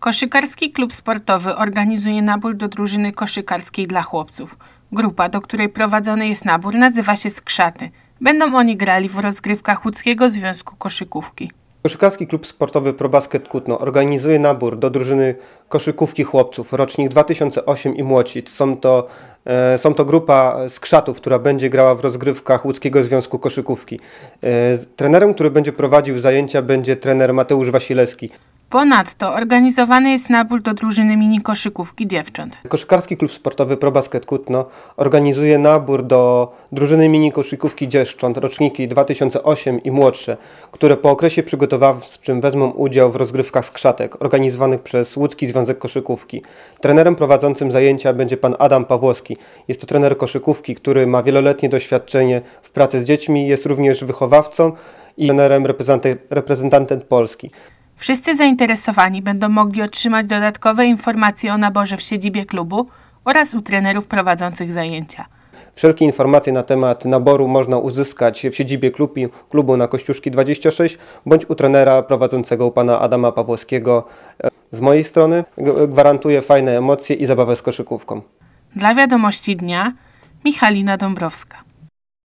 Koszykarski Klub Sportowy organizuje nabór do drużyny koszykarskiej dla chłopców. Grupa, do której prowadzony jest nabór, nazywa się Skrzaty. Będą oni grali w rozgrywkach Łódzkiego Związku Koszykówki. Koszykarski Klub Sportowy ProBasket Kutno organizuje nabór do drużyny koszykówki chłopców rocznik 2008 i młodsi. Są to, e, są to grupa Skrzatów, która będzie grała w rozgrywkach Łódzkiego Związku Koszykówki. E, trenerem, który będzie prowadził zajęcia będzie trener Mateusz Wasilewski. Ponadto organizowany jest nabór do drużyny mini koszykówki dziewcząt. Koszykarski Klub Sportowy ProBasket Kutno organizuje nabór do drużyny mini koszykówki dziewcząt roczniki 2008 i młodsze, które po okresie przygotowawczym wezmą udział w rozgrywkach skrzatek organizowanych przez Łódzki Związek Koszykówki. Trenerem prowadzącym zajęcia będzie pan Adam Pawłowski. Jest to trener koszykówki, który ma wieloletnie doświadczenie w pracy z dziećmi, jest również wychowawcą i trenerem reprezentantem Polski. Wszyscy zainteresowani będą mogli otrzymać dodatkowe informacje o naborze w siedzibie klubu oraz u trenerów prowadzących zajęcia. Wszelkie informacje na temat naboru można uzyskać w siedzibie klubu, klubu na Kościuszki 26 bądź u trenera prowadzącego u pana Adama Pawłowskiego. Z mojej strony gwarantuję fajne emocje i zabawę z koszykówką. Dla wiadomości dnia Michalina Dąbrowska.